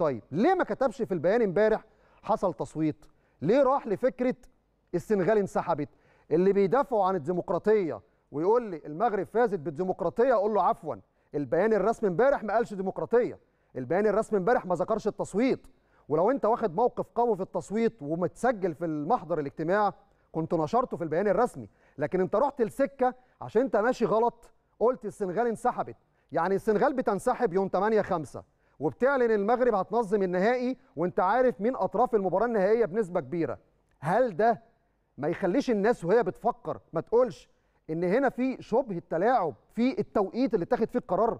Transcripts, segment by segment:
طيب ليه ما كتبش في البيان امبارح حصل تصويت ليه راح لفكره السنغال انسحبت اللي بيدافعوا عن الديمقراطيه ويقول لي المغرب فازت بالديمقراطيه اقول له عفوا البيان الرسمي امبارح ما قالش ديمقراطيه البيان الرسمي امبارح ما ذكرش التصويت ولو انت واخد موقف قوي في التصويت ومتسجل في المحضر الاجتماع كنت نشرته في البيان الرسمي لكن انت رحت لسكه عشان انت ماشي غلط قلت السنغال انسحبت يعني السنغال بتنسحب يوم 8 5 وبتعلن المغرب هتنظم النهائي وانت عارف مين اطراف المباراه النهائيه بنسبه كبيره هل ده ما يخليش الناس وهي بتفكر ما تقولش ان هنا في شبهه تلاعب في التوقيت اللي اتاخد فيه القرار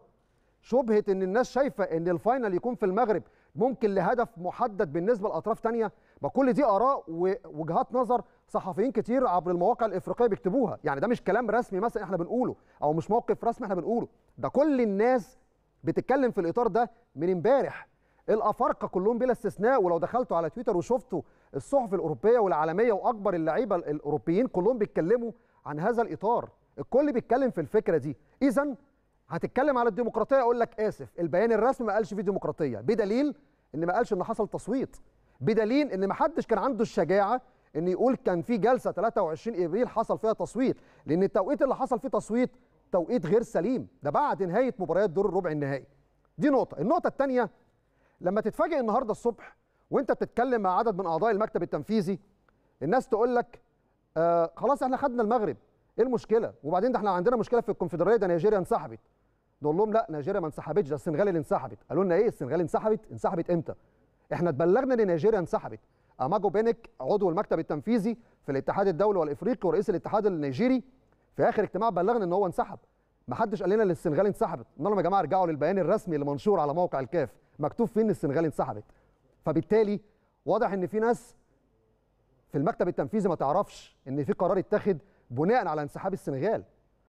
شبهه ان الناس شايفه ان الفاينل يكون في المغرب ممكن لهدف محدد بالنسبه لاطراف تانية ما كل دي اراء ووجهات نظر صحفيين كتير عبر المواقع الافريقيه بيكتبوها يعني ده مش كلام رسمي مثلا احنا بنقوله او مش موقف رسمي احنا بنقوله ده كل الناس بتتكلم في الاطار ده من امبارح الافارقه كلهم بلا استثناء ولو دخلتوا على تويتر وشفتوا الصحف الاوروبيه والعالميه واكبر اللعيبه الاوروبيين كلهم بيتكلموا عن هذا الاطار الكل بيتكلم في الفكره دي اذا هتتكلم على الديمقراطيه اقول لك اسف البيان الرسمي ما قالش فيه ديمقراطيه بدليل ان ما قالش ان حصل تصويت بدليل ان ما حدش كان عنده الشجاعه ان يقول كان في جلسه 23 ابريل حصل فيها تصويت لان التوقيت اللي حصل فيه تصويت توقيت غير سليم ده بعد نهايه مباريات دور الربع النهائي دي نقطه النقطه الثانيه لما تتفاجئ النهارده الصبح وانت بتتكلم مع عدد من اعضاء المكتب التنفيذي الناس تقول لك آه خلاص احنا خدنا المغرب ايه المشكله وبعدين ده احنا عندنا مشكله في الكونفدراليه ده نيجيريا انسحبت نقول لهم لا نيجيريا ما انسحبتش ده السنغال اللي انسحبت قالوا لنا ايه السنغال انسحبت انسحبت امتى احنا اتبلغنا ان نيجيريا انسحبت اماجو بينك عضو المكتب التنفيذي في الاتحاد الدولي والافريقي ورئيس الاتحاد النيجيري في اخر اجتماع بلغنا ان هو انسحب ما حدش قال لنا ان السنغال انسحبت قلنا لهم يا جماعه ارجعوا للبيان الرسمي اللي منشور على موقع الكاف مكتوب فيه ان السنغال انسحبت فبالتالي واضح ان في ناس في المكتب التنفيذي ما تعرفش ان في قرار اتخذ بناء على انسحاب السنغال